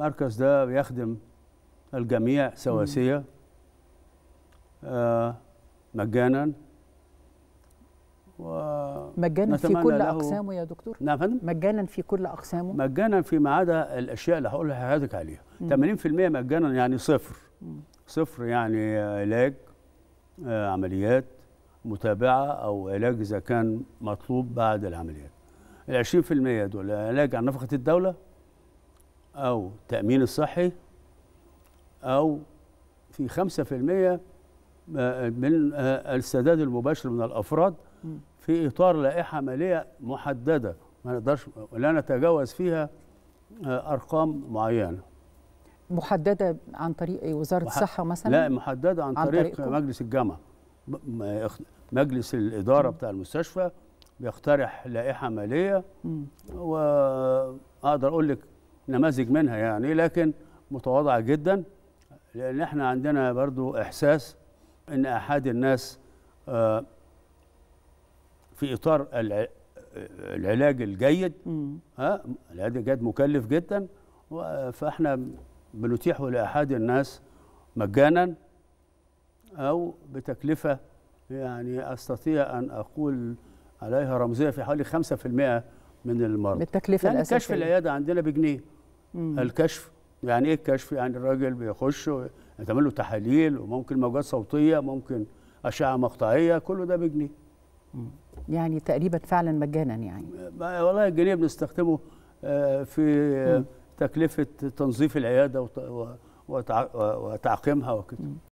المركز ده بيخدم الجميع سواسية آه مجانا و مجانا في كل أقسامه يا دكتور نعم فندم مجانا في كل أقسامه مجانا فيما عدا الأشياء اللي هقولها لحضرتك عليها مم. 80% مجانا يعني صفر مم. صفر يعني علاج آه عمليات متابعة أو علاج إذا كان مطلوب بعد العمليات ال 20% دول علاج عن نفقة الدولة أو تأمين الصحي أو في خمسة في المية من السداد المباشر من الأفراد في إطار لائحة مالية محددة ما نقدرش لا نتجاوز فيها آه، أرقام معينة محددة عن طريق إيه؟ وزارة مح... الصحة مثلا؟ لا محددة عن, عن طريق طريقكم؟ مجلس الجامعة مجلس الإدارة م. بتاع المستشفى بيقترح لائحة مالية وأقدر أقول لك نماذج منها يعني لكن متواضعه جدا لان احنا عندنا برضو احساس ان احد الناس آه، في اطار العلاج الجيد ها آه، العلاج الجيد مكلف جدا فاحنا بنتيحه لاحد الناس مجانا او بتكلفه يعني استطيع ان اقول عليها رمزيه في حوالي 5% من المرضى بالتكلفه يعني الاساسيه كشف العياده عندنا بجنيه مم. الكشف يعني ايه الكشف يعني الراجل بيخش يتعمل له تحاليل وممكن موجات صوتيه ممكن اشعه مقطعيه كله ده بجنيه يعني تقريبا فعلا مجانا يعني والله الجنيه بنستخدمه آه، في مم. تكلفه تنظيف العياده وتعقيمها وكده